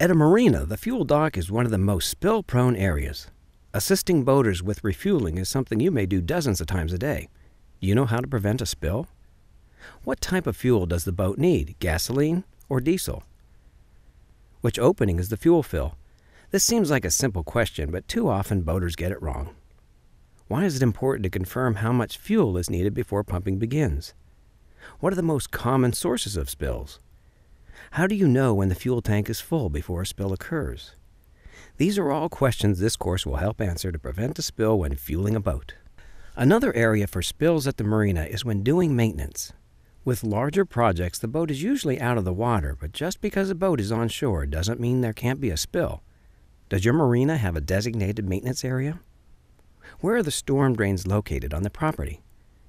At a marina, the fuel dock is one of the most spill prone areas. Assisting boaters with refueling is something you may do dozens of times a day. you know how to prevent a spill? What type of fuel does the boat need, gasoline or diesel? Which opening is the fuel fill? This seems like a simple question, but too often boaters get it wrong. Why is it important to confirm how much fuel is needed before pumping begins? What are the most common sources of spills? How do you know when the fuel tank is full before a spill occurs? These are all questions this course will help answer to prevent a spill when fueling a boat. Another area for spills at the marina is when doing maintenance. With larger projects, the boat is usually out of the water, but just because a boat is on shore doesn't mean there can't be a spill. Does your marina have a designated maintenance area? Where are the storm drains located on the property?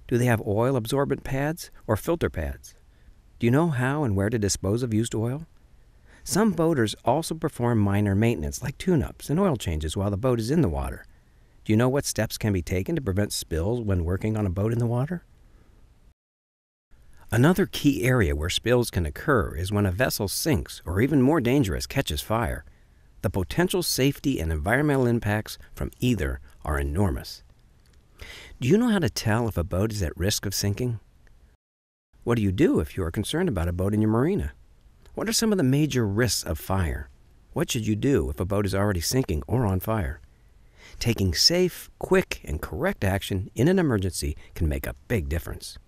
Do they have oil absorbent pads or filter pads? Do you know how and where to dispose of used oil? Some boaters also perform minor maintenance like tune ups and oil changes while the boat is in the water. Do you know what steps can be taken to prevent spills when working on a boat in the water? Another key area where spills can occur is when a vessel sinks or, even more dangerous, catches fire. The potential safety and environmental impacts from either are enormous. Do you know how to tell if a boat is at risk of sinking? What do you do if you are concerned about a boat in your marina? What are some of the major risks of fire? What should you do if a boat is already sinking or on fire? Taking safe, quick, and correct action in an emergency can make a big difference.